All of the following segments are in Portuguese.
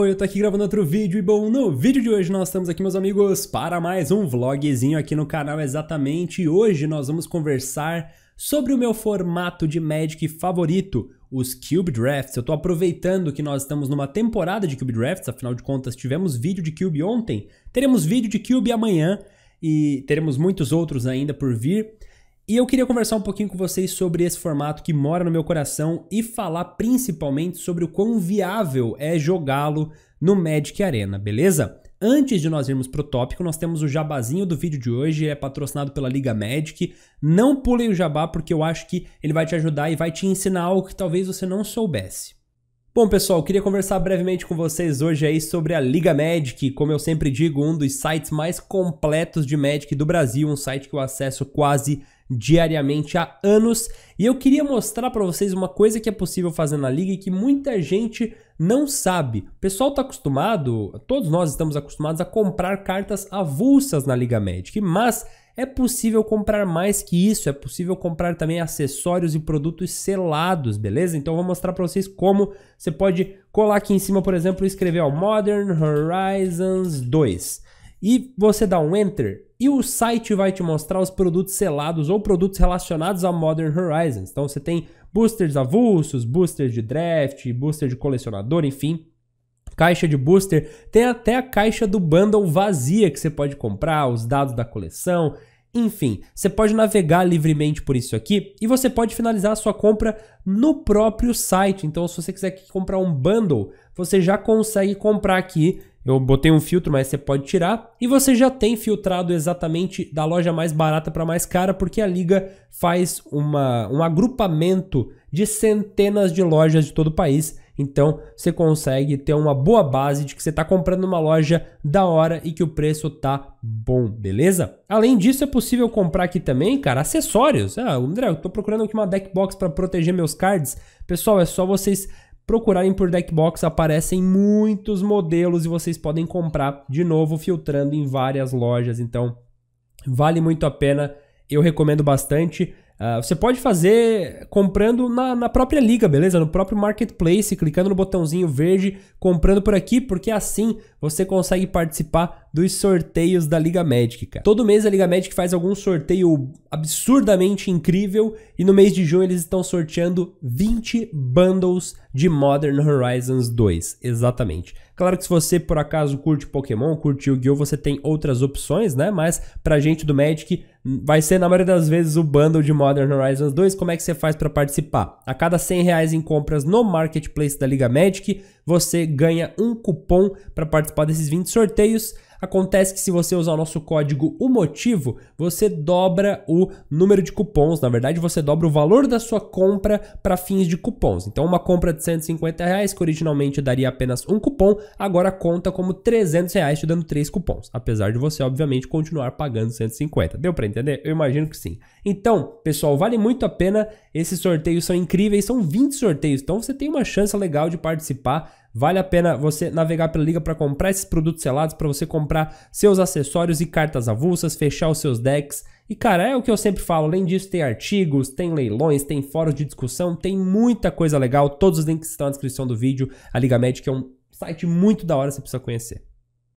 Oi, eu tô aqui gravando outro vídeo e bom, no vídeo de hoje nós estamos aqui, meus amigos, para mais um vlogzinho aqui no canal exatamente. E hoje nós vamos conversar sobre o meu formato de Magic favorito, os Cube Drafts. Eu tô aproveitando que nós estamos numa temporada de Cube Drafts, afinal de contas tivemos vídeo de Cube ontem, teremos vídeo de Cube amanhã e teremos muitos outros ainda por vir. E eu queria conversar um pouquinho com vocês sobre esse formato que mora no meu coração e falar principalmente sobre o quão viável é jogá-lo no Magic Arena, beleza? Antes de nós irmos pro tópico, nós temos o jabazinho do vídeo de hoje, é patrocinado pela Liga Magic. Não pulem o jabá porque eu acho que ele vai te ajudar e vai te ensinar algo que talvez você não soubesse. Bom, pessoal, queria conversar brevemente com vocês hoje aí sobre a Liga Magic, como eu sempre digo, um dos sites mais completos de Magic do Brasil, um site que eu acesso quase diariamente há anos, e eu queria mostrar para vocês uma coisa que é possível fazer na liga e que muita gente não sabe. O pessoal está acostumado, todos nós estamos acostumados a comprar cartas avulsas na Liga Magic, mas é possível comprar mais que isso, é possível comprar também acessórios e produtos selados, beleza? Então eu vou mostrar para vocês como você pode colar aqui em cima, por exemplo, e escrever ó, Modern Horizons 2. E você dá um Enter e o site vai te mostrar os produtos selados ou produtos relacionados a Modern Horizons. Então você tem boosters avulsos, boosters de draft, booster de colecionador, enfim, caixa de booster, tem até a caixa do bundle vazia que você pode comprar, os dados da coleção, enfim, você pode navegar livremente por isso aqui e você pode finalizar a sua compra no próprio site. Então, se você quiser comprar um bundle, você já consegue comprar aqui. Eu botei um filtro, mas você pode tirar. E você já tem filtrado exatamente da loja mais barata para mais cara, porque a Liga faz uma, um agrupamento de centenas de lojas de todo o país então você consegue ter uma boa base de que você está comprando uma loja da hora e que o preço tá bom, beleza? Além disso, é possível comprar aqui também, cara, acessórios. Ah, André, eu tô procurando aqui uma deck box para proteger meus cards. Pessoal, é só vocês procurarem por deck box, aparecem muitos modelos e vocês podem comprar de novo filtrando em várias lojas. Então, vale muito a pena. Eu recomendo bastante. Ah, você pode fazer comprando na, na, própria liga, beleza? No próprio marketplace, clicando no botãozinho verde, comprando por aqui, porque assim você consegue participar dos sorteios da Liga Magic, cara. Todo mês a Liga Magic faz algum sorteio absurdamente incrível e no mês de junho eles estão sorteando 20 bundles de Modern Horizons 2, exatamente. Claro que se você por acaso curte Pokémon, curte Yu-Gi-Oh, você tem outras opções, né? Mas pra gente do Magic vai ser na maioria das vezes o bundle de Modern Horizons 2. Como é que você faz para participar? A cada 100 reais em compras no marketplace da Liga Magic, você ganha um cupom para participar desses 20 sorteios. Acontece que se você usar o nosso código o motivo, você dobra o número de cupons, na verdade você dobra o valor da sua compra para fins de cupons. Então uma compra de 150 reais que originalmente daria apenas um cupom, agora conta como 300 reais te dando três cupons, apesar de você obviamente continuar pagando 150. Deu para entender? Eu imagino que sim. Então, pessoal, vale muito a pena. Esses sorteios são incríveis, são 20 sorteios, então você tem uma chance legal de participar. Vale a pena você navegar pela liga para comprar esses produtos selados, para você comprar seus acessórios e cartas avulsas, fechar os seus decks. E cara, é o que eu sempre falo, além disso tem artigos, tem leilões, tem fóruns de discussão, tem muita coisa legal, todos os links estão na descrição do vídeo. A Liga Magic é um site muito da hora, você precisa conhecer.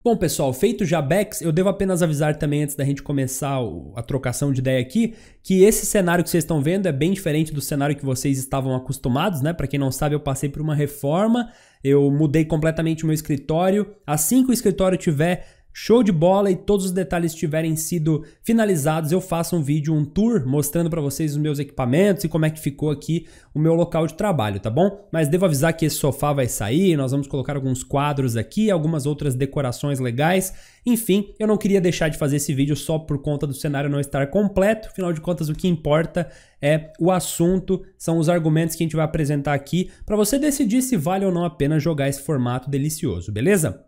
Bom, pessoal, feito já backs, eu devo apenas avisar também antes da gente começar a trocação de ideia aqui, que esse cenário que vocês estão vendo é bem diferente do cenário que vocês estavam acostumados, né? Para quem não sabe, eu passei por uma reforma eu mudei completamente o meu escritório. Assim que o escritório tiver show de bola e todos os detalhes tiverem sido finalizados, eu faço um vídeo, um tour mostrando para vocês os meus equipamentos e como é que ficou aqui o meu local de trabalho, tá bom? Mas devo avisar que esse sofá vai sair, nós vamos colocar alguns quadros aqui, algumas outras decorações legais. Enfim, eu não queria deixar de fazer esse vídeo só por conta do cenário não estar completo, afinal de contas o que importa é o assunto, são os argumentos que a gente vai apresentar aqui para você decidir se vale ou não a pena jogar esse formato delicioso, beleza?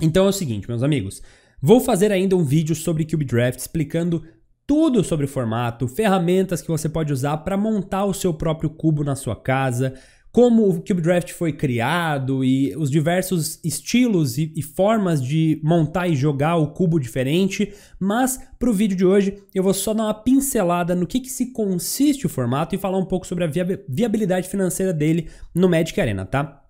Então é o seguinte, meus amigos, vou fazer ainda um vídeo sobre Cube Draft explicando tudo sobre o formato, ferramentas que você pode usar para montar o seu próprio cubo na sua casa, como o Cube Draft foi criado e os diversos estilos e, e formas de montar e jogar o cubo diferente, mas para o vídeo de hoje eu vou só dar uma pincelada no que, que se consiste o formato e falar um pouco sobre a viabilidade financeira dele no Magic Arena, tá?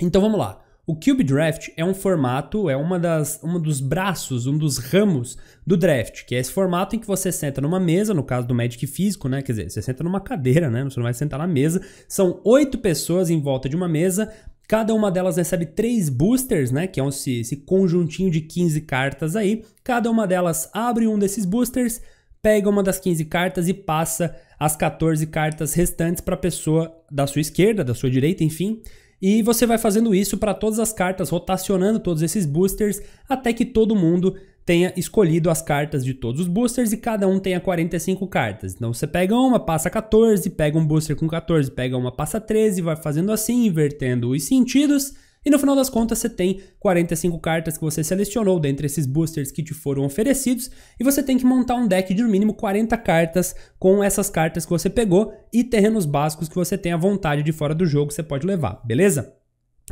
Então vamos lá. O Cube Draft é um formato, é uma das, um dos braços, um dos ramos do draft, que é esse formato em que você senta numa mesa, no caso do Magic físico, né? Quer dizer, você senta numa cadeira, né? Você não vai sentar na mesa. São oito pessoas em volta de uma mesa. Cada uma delas recebe três boosters, né? Que é esse, esse conjuntinho de 15 cartas aí. Cada uma delas abre um desses boosters, pega uma das 15 cartas e passa as 14 cartas restantes para a pessoa da sua esquerda, da sua direita, enfim e você vai fazendo isso para todas as cartas, rotacionando todos esses boosters, até que todo mundo tenha escolhido as cartas de todos os boosters e cada um tenha 45 cartas. Então você pega uma, passa 14, pega um booster com 14, pega uma, passa 13, vai fazendo assim, invertendo os sentidos e no final das contas, você tem 45 cartas que você selecionou dentre esses boosters que te foram oferecidos, e você tem que montar um deck de no mínimo 40 cartas com essas cartas que você pegou e terrenos básicos que você tem à vontade de fora do jogo, você pode levar, beleza?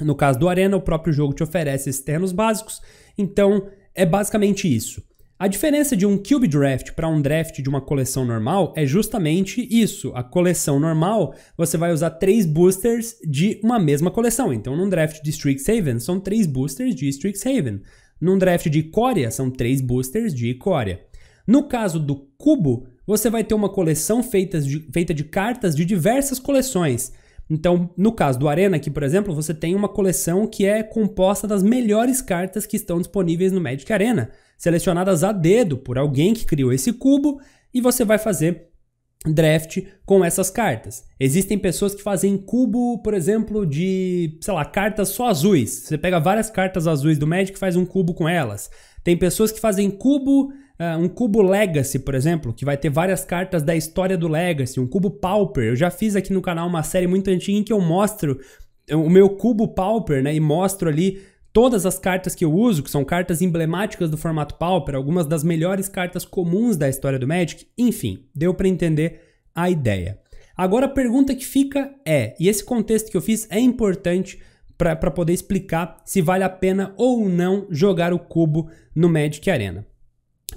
No caso do Arena, o próprio jogo te oferece esses terrenos básicos, então é basicamente isso. A diferença de um Cube Draft para um draft de uma coleção normal é justamente isso. A coleção normal, você vai usar três boosters de uma mesma coleção. Então, num draft de Strixhaven, são três boosters de Strixhaven. Num draft de Icória, são três boosters de Icória. No caso do Cubo, você vai ter uma coleção feita de, feita de cartas de diversas coleções. Então, no caso do Arena aqui, por exemplo, você tem uma coleção que é composta das melhores cartas que estão disponíveis no Magic Arena selecionadas a dedo por alguém que criou esse cubo, e você vai fazer draft com essas cartas. Existem pessoas que fazem cubo, por exemplo, de, sei lá, cartas só azuis. Você pega várias cartas azuis do Magic e faz um cubo com elas. Tem pessoas que fazem cubo, uh, um cubo Legacy, por exemplo, que vai ter várias cartas da história do Legacy, um cubo Pauper. Eu já fiz aqui no canal uma série muito antiga em que eu mostro o meu cubo Pauper, né, e mostro ali Todas as cartas que eu uso, que são cartas emblemáticas do formato Pauper, algumas das melhores cartas comuns da história do Magic, enfim, deu para entender a ideia. Agora a pergunta que fica é, e esse contexto que eu fiz é importante para poder explicar se vale a pena ou não jogar o cubo no Magic Arena.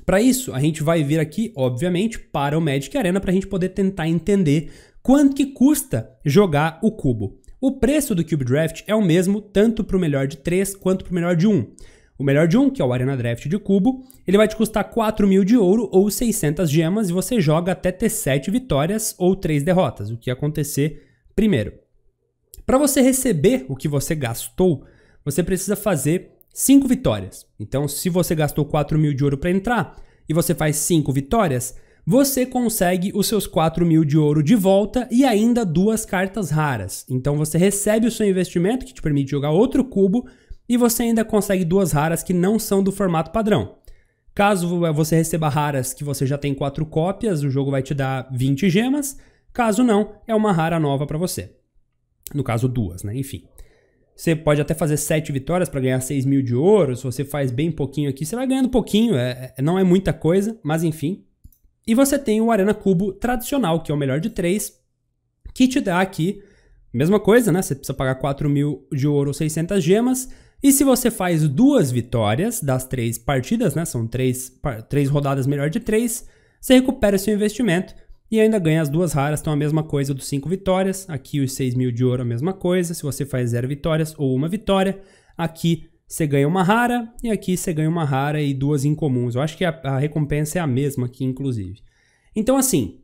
Para isso, a gente vai vir aqui, obviamente, para o Magic Arena para a gente poder tentar entender quanto que custa jogar o cubo. O preço do Cube Draft é o mesmo tanto para o melhor de 3 quanto para o melhor de 1. O melhor de 1, que é o Arena Draft de cubo, ele vai te custar 4 mil de ouro ou 600 gemas e você joga até ter 7 vitórias ou 3 derrotas, o que acontecer primeiro. Para você receber o que você gastou, você precisa fazer 5 vitórias. Então, se você gastou 4 mil de ouro para entrar e você faz 5 vitórias, você consegue os seus 4 mil de ouro de volta e ainda duas cartas raras. Então você recebe o seu investimento, que te permite jogar outro cubo, e você ainda consegue duas raras que não são do formato padrão. Caso você receba raras que você já tem quatro cópias, o jogo vai te dar 20 gemas. Caso não, é uma rara nova para você. No caso, duas, né? Enfim. Você pode até fazer 7 vitórias para ganhar 6 mil de ouro. Se você faz bem pouquinho aqui, você vai ganhando pouquinho. É, é não é muita coisa, mas enfim, e você tem o Arena Cubo tradicional, que é o melhor de três, que te dá aqui, mesma coisa, né? Você precisa pagar 4 mil de ouro, 600 gemas. E se você faz duas vitórias das três partidas, né? São três, três rodadas melhor de três, você recupera seu investimento e ainda ganha as duas raras, então a mesma coisa dos cinco vitórias, aqui os 6 mil de ouro a mesma coisa, se você faz zero vitórias ou uma vitória, aqui você ganha uma rara, e aqui você ganha uma rara e duas incomuns. Eu acho que a, a recompensa é a mesma aqui, inclusive. Então, assim,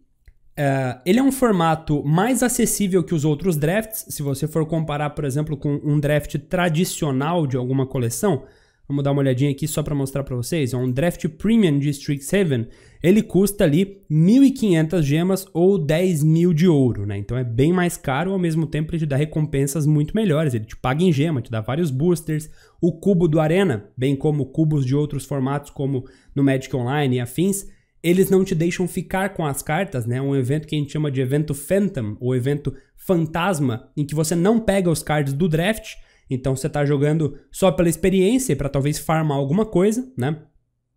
uh, ele é um formato mais acessível que os outros drafts. Se você for comparar, por exemplo, com um draft tradicional de alguma coleção, Vamos dar uma olhadinha aqui só para mostrar para vocês. É um draft premium de Strixhaven. Ele custa ali 1.500 gemas ou 10 mil de ouro, né? Então é bem mais caro, ao mesmo tempo ele te dá recompensas muito melhores. Ele te paga em gema, te dá vários boosters, o cubo do Arena, bem como cubos de outros formatos como no Magic Online e afins. Eles não te deixam ficar com as cartas, né? Um evento que a gente chama de evento Phantom, ou evento fantasma, em que você não pega os cards do draft, então você está jogando só pela experiência para talvez farmar alguma coisa, né?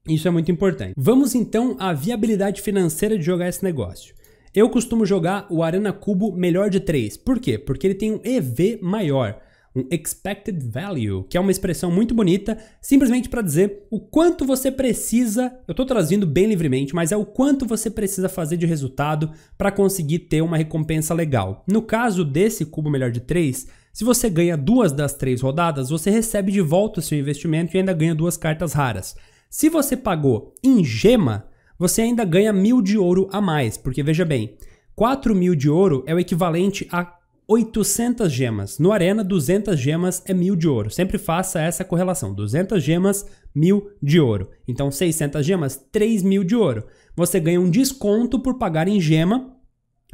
Isso é muito importante. Vamos então à viabilidade financeira de jogar esse negócio. Eu costumo jogar o Arena Cubo melhor de 3. Por quê? Porque ele tem um EV maior, um expected value, que é uma expressão muito bonita, simplesmente para dizer o quanto você precisa, eu estou trazendo bem livremente, mas é o quanto você precisa fazer de resultado para conseguir ter uma recompensa legal. No caso desse cubo melhor de 3, se você ganha duas das três rodadas, você recebe de volta o seu investimento e ainda ganha duas cartas raras. Se você pagou em gema, você ainda ganha mil de ouro a mais, porque veja bem, 4 mil de ouro é o equivalente a 800 gemas. No Arena, 200 gemas é mil de ouro. Sempre faça essa correlação: 200 gemas, mil de ouro. Então, 600 gemas, 3 mil de ouro. Você ganha um desconto por pagar em gema,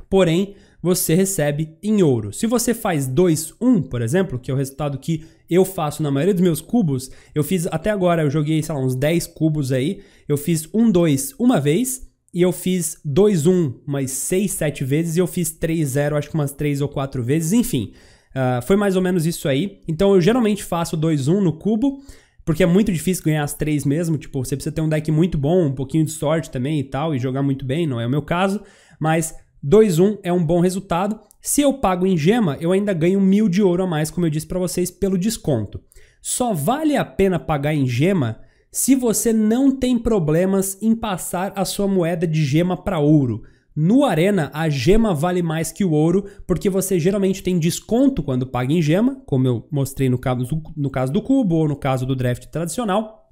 porém, você recebe em ouro. Se você faz 2, 1, por exemplo, que é o resultado que eu faço na maioria dos meus cubos, eu fiz até agora, eu joguei, sei lá, uns 10 cubos aí, eu fiz 1, um, 2 uma vez, e eu fiz 2, 1 umas 6, 7 vezes, e eu fiz 3, 0, acho que umas 3 ou 4 vezes, enfim. Uh, foi mais ou menos isso aí. Então eu geralmente faço 2, 1 no cubo, porque é muito difícil ganhar as três mesmo. Tipo, você precisa ter um deck muito bom, um pouquinho de sorte também e tal, e jogar muito bem, não é o meu caso. Mas 2,1 é um bom resultado. Se eu pago em gema, eu ainda ganho mil de ouro a mais, como eu disse para vocês, pelo desconto. Só vale a pena pagar em gema se você não tem problemas em passar a sua moeda de gema para ouro. No Arena, a gema vale mais que o ouro, porque você geralmente tem desconto quando paga em gema, como eu mostrei no caso, no caso do cubo ou no caso do draft tradicional.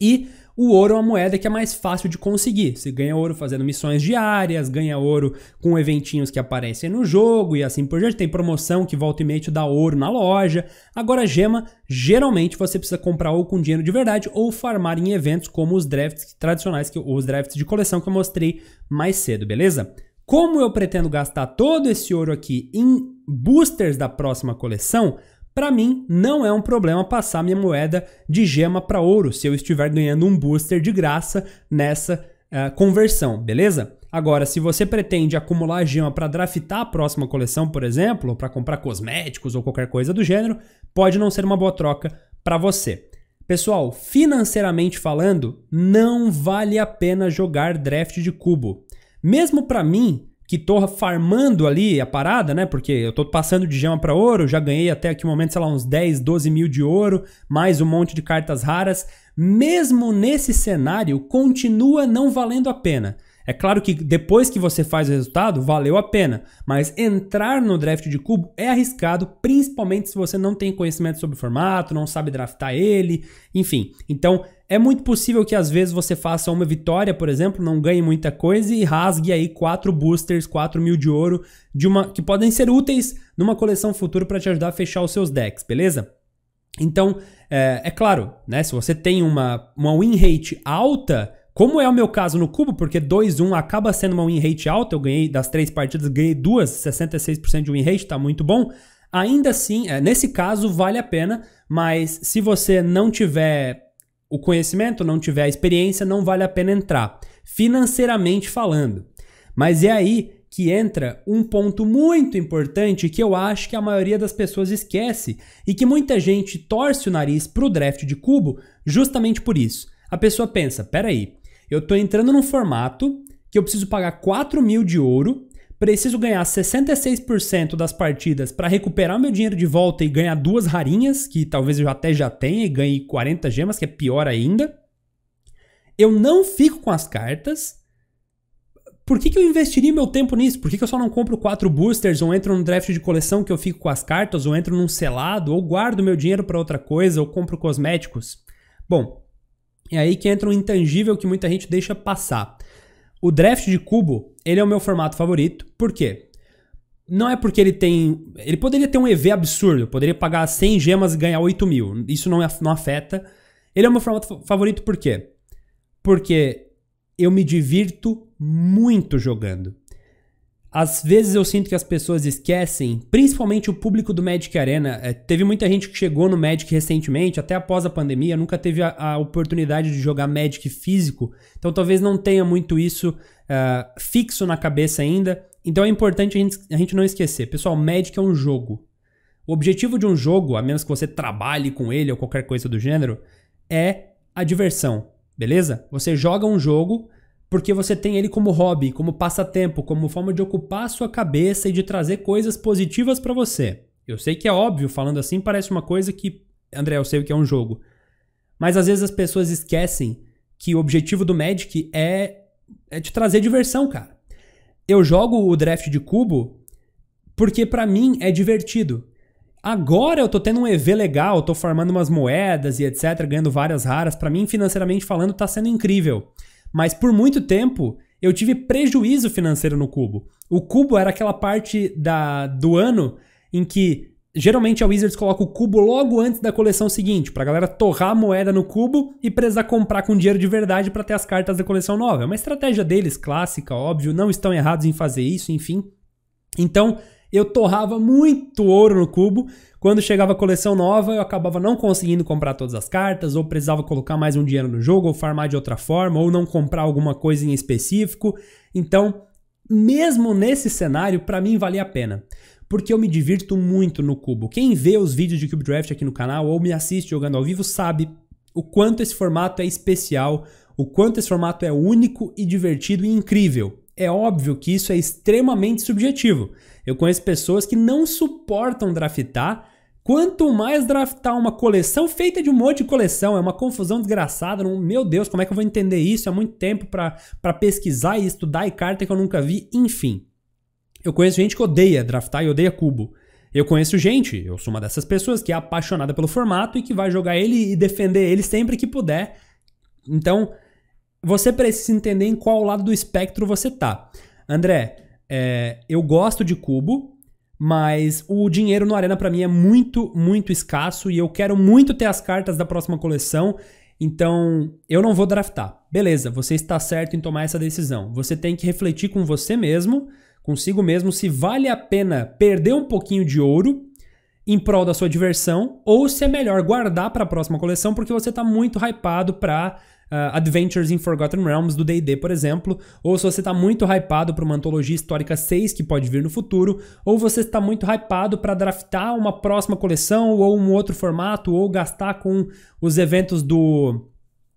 E o ouro é uma moeda que é mais fácil de conseguir. Você ganha ouro fazendo missões diárias, ganha ouro com eventinhos que aparecem no jogo e assim por diante. Tem promoção que volta e meia te dá ouro na loja. Agora, gema, geralmente você precisa comprar ou com dinheiro de verdade ou farmar em eventos como os drafts tradicionais, que, os drafts de coleção que eu mostrei mais cedo, beleza? Como eu pretendo gastar todo esse ouro aqui em boosters da próxima coleção, para mim, não é um problema passar minha moeda de gema para ouro se eu estiver ganhando um booster de graça nessa uh, conversão, beleza? Agora, se você pretende acumular gema para draftar a próxima coleção, por exemplo, para comprar cosméticos ou qualquer coisa do gênero, pode não ser uma boa troca para você. Pessoal, financeiramente falando, não vale a pena jogar draft de cubo. Mesmo para mim, que tô farmando ali a parada, né? Porque eu tô passando de gema para ouro, já ganhei até aqui o um momento, sei lá, uns 10, 12 mil de ouro, mais um monte de cartas raras. Mesmo nesse cenário, continua não valendo a pena. É claro que depois que você faz o resultado, valeu a pena, mas entrar no draft de cubo é arriscado, principalmente se você não tem conhecimento sobre o formato, não sabe draftar ele, enfim. Então, é muito possível que às vezes você faça uma vitória, por exemplo, não ganhe muita coisa e rasgue aí quatro boosters, 4 mil de ouro, de uma que podem ser úteis numa coleção futura para te ajudar a fechar os seus decks, beleza? Então, é, é, claro, né? Se você tem uma, uma win rate alta, como é o meu caso no cubo, porque 2-1 acaba sendo uma win rate alta, eu ganhei das três partidas, ganhei duas, 66% de win rate, tá muito bom. Ainda assim, é, nesse caso vale a pena, mas se você não tiver o conhecimento, não tiver a experiência, não vale a pena entrar, financeiramente falando. Mas é aí que entra um ponto muito importante que eu acho que a maioria das pessoas esquece e que muita gente torce o nariz para o draft de cubo justamente por isso. A pessoa pensa: peraí, eu estou entrando num formato que eu preciso pagar 4 mil de ouro, preciso ganhar 66% das partidas para recuperar meu dinheiro de volta e ganhar duas rarinhas, que talvez eu até já tenha e ganhe 40 gemas, que é pior ainda. Eu não fico com as cartas. Por que, que eu investiria meu tempo nisso? Por que, que eu só não compro quatro boosters ou entro num draft de coleção que eu fico com as cartas, ou entro num selado, ou guardo meu dinheiro para outra coisa, ou compro cosméticos? Bom, e aí que entra um intangível que muita gente deixa passar. O draft de cubo, ele é o meu formato favorito. Por quê? Não é porque ele tem. Ele poderia ter um EV absurdo, poderia pagar 100 gemas e ganhar 8 mil. Isso não, é, não afeta. Ele é o meu formato favorito por quê? Porque eu me divirto muito jogando. Às vezes eu sinto que as pessoas esquecem, principalmente o público do Magic Arena. É, teve muita gente que chegou no Magic recentemente, até após a pandemia, nunca teve a, a oportunidade de jogar Magic físico, então talvez não tenha muito isso uh, fixo na cabeça ainda. Então é importante a gente, a gente não esquecer. Pessoal, Magic é um jogo. O objetivo de um jogo, a menos que você trabalhe com ele ou qualquer coisa do gênero, é a diversão, beleza? Você joga um jogo porque você tem ele como hobby, como passatempo, como forma de ocupar a sua cabeça e de trazer coisas positivas para você. Eu sei que é óbvio, falando assim parece uma coisa que, André, eu sei o que é um jogo. Mas às vezes as pessoas esquecem que o objetivo do Magic é, é te trazer diversão, cara. Eu jogo o draft de cubo porque para mim é divertido. Agora eu tô tendo um EV legal, tô formando umas moedas e etc, ganhando várias raras. Para mim, financeiramente falando, tá sendo incrível. Mas por muito tempo eu tive prejuízo financeiro no cubo. O cubo era aquela parte da, do ano em que geralmente a Wizards coloca o cubo logo antes da coleção seguinte, pra galera torrar a moeda no cubo e precisar comprar com dinheiro de verdade para ter as cartas da coleção nova. É uma estratégia deles clássica, óbvio, não estão errados em fazer isso, enfim. Então, eu torrava muito ouro no cubo. Quando chegava a coleção nova, eu acabava não conseguindo comprar todas as cartas, ou precisava colocar mais um dinheiro no jogo, ou farmar de outra forma, ou não comprar alguma coisa em específico. Então, mesmo nesse cenário, para mim valia a pena. Porque eu me divirto muito no cubo. Quem vê os vídeos de Cube Draft aqui no canal ou me assiste jogando ao vivo sabe o quanto esse formato é especial, o quanto esse formato é único e divertido e incrível. É óbvio que isso é extremamente subjetivo. Eu conheço pessoas que não suportam draftar. Quanto mais draftar uma coleção feita de um monte de coleção, é uma confusão desgraçada. Não, meu Deus, como é que eu vou entender isso? É muito tempo para pesquisar e estudar e carta que eu nunca vi. Enfim, eu conheço gente que odeia draftar e odeia cubo. Eu conheço gente, eu sou uma dessas pessoas que é apaixonada pelo formato e que vai jogar ele e defender ele sempre que puder. Então, você precisa entender em qual lado do espectro você tá. André, é, eu gosto de cubo, mas o dinheiro no Arena para mim é muito, muito escasso e eu quero muito ter as cartas da próxima coleção, então eu não vou draftar. Beleza, você está certo em tomar essa decisão. Você tem que refletir com você mesmo, consigo mesmo, se vale a pena perder um pouquinho de ouro em prol da sua diversão ou se é melhor guardar para a próxima coleção porque você está muito hypado para uh, Adventures in Forgotten Realms do D&D, por exemplo, ou se você está muito hypado para uma antologia histórica 6 que pode vir no futuro, ou você está muito hypado para draftar uma próxima coleção ou um outro formato, ou gastar com os eventos do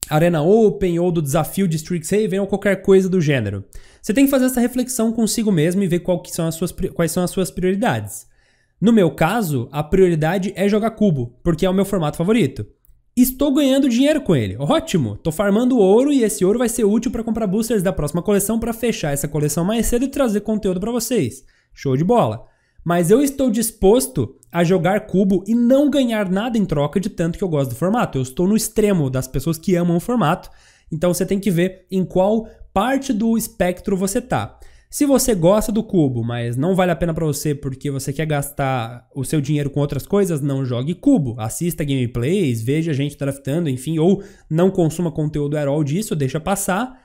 Arena Open ou do desafio de Strixhaven ou qualquer coisa do gênero. Você tem que fazer essa reflexão consigo mesmo e ver são suas, quais são as suas prioridades. No meu caso, a prioridade é jogar cubo, porque é o meu formato favorito. Estou ganhando dinheiro com ele. Ótimo! Tô farmando ouro e esse ouro vai ser útil para comprar boosters da próxima coleção para fechar essa coleção mais cedo e trazer conteúdo para vocês. Show de bola! Mas eu estou disposto a jogar cubo e não ganhar nada em troca de tanto que eu gosto do formato. Eu estou no extremo das pessoas que amam o formato, então você tem que ver em qual parte do espectro você tá. Se você gosta do cubo, mas não vale a pena para você porque você quer gastar o seu dinheiro com outras coisas, não jogue cubo. Assista gameplays, veja a gente draftando, enfim, ou não consuma conteúdo herói disso, deixa passar.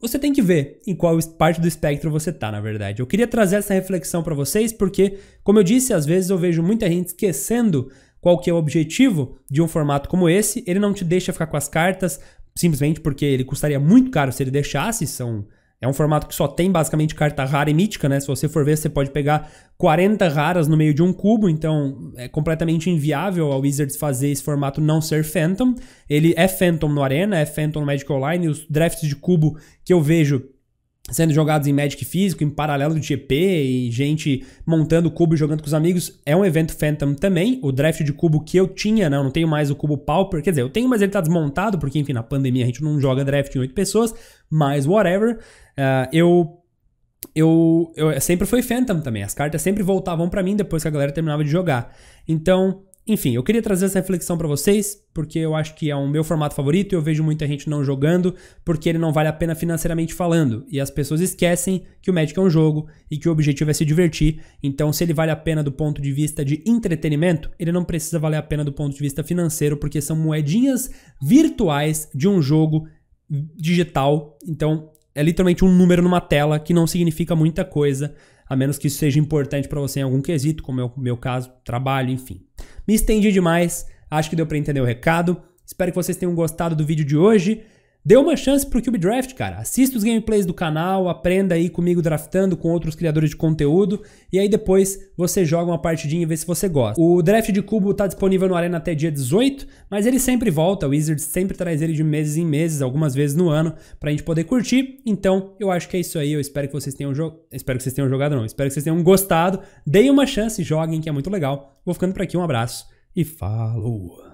Você tem que ver em qual parte do espectro você tá, na verdade. Eu queria trazer essa reflexão para vocês porque, como eu disse, às vezes eu vejo muita gente esquecendo qual que é o objetivo de um formato como esse. Ele não te deixa ficar com as cartas simplesmente porque ele custaria muito caro se ele deixasse, são é um formato que só tem basicamente carta rara e mítica, né? Se você for ver, você pode pegar 40 raras no meio de um cubo, então é completamente inviável a Wizards fazer esse formato não ser Phantom. Ele é Phantom no Arena, é Phantom no Magic Online, os drafts de cubo que eu vejo sendo jogados em Magic físico, em paralelo do GP, e gente montando cubo e jogando com os amigos. É um evento Phantom também. O draft de cubo que eu tinha, né? Eu não tenho mais o cubo Pauper. Quer dizer, eu tenho, mas ele tá desmontado, porque, enfim, na pandemia a gente não joga draft em oito pessoas, mas whatever. Uh, eu. Eu, eu sempre foi Phantom também, as cartas sempre voltavam para mim depois que a galera terminava de jogar. Então, enfim, eu queria trazer essa reflexão para vocês, porque eu acho que é o meu formato favorito e eu vejo muita gente não jogando, porque ele não vale a pena financeiramente falando. E as pessoas esquecem que o Magic é um jogo e que o objetivo é se divertir. Então, se ele vale a pena do ponto de vista de entretenimento, ele não precisa valer a pena do ponto de vista financeiro, porque são moedinhas virtuais de um jogo digital. Então, é literalmente um número numa tela que não significa muita coisa, a menos que isso seja importante para você em algum quesito, como é o meu caso, trabalho, enfim. Me estendi demais, acho que deu para entender o recado. Espero que vocês tenham gostado do vídeo de hoje. Dê uma chance pro Cube Draft, cara. Assista os gameplays do canal, aprenda aí comigo draftando com outros criadores de conteúdo e aí depois você joga uma partidinha e vê se você gosta. O draft de cubo tá disponível no Arena até dia 18, mas ele sempre volta, o Wizard sempre traz ele de meses em meses, algumas vezes no ano, pra gente poder curtir. Então, eu acho que é isso aí. Eu espero que vocês tenham jogado, espero que vocês tenham jogado não, espero que vocês tenham gostado. Deem uma chance, joguem que é muito legal. Vou ficando por aqui, um abraço e falou.